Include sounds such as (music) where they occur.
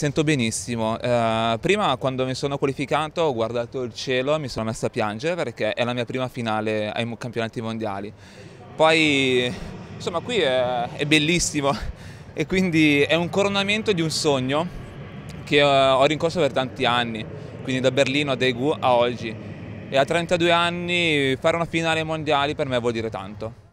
sento benissimo. Eh, prima quando mi sono qualificato ho guardato il cielo e mi sono messa a piangere perché è la mia prima finale ai campionati mondiali. Poi insomma qui è, è bellissimo (laughs) e quindi è un coronamento di un sogno che eh, ho rincorso per tanti anni, quindi da Berlino a Daegu a oggi. E a 32 anni fare una finale mondiale per me vuol dire tanto.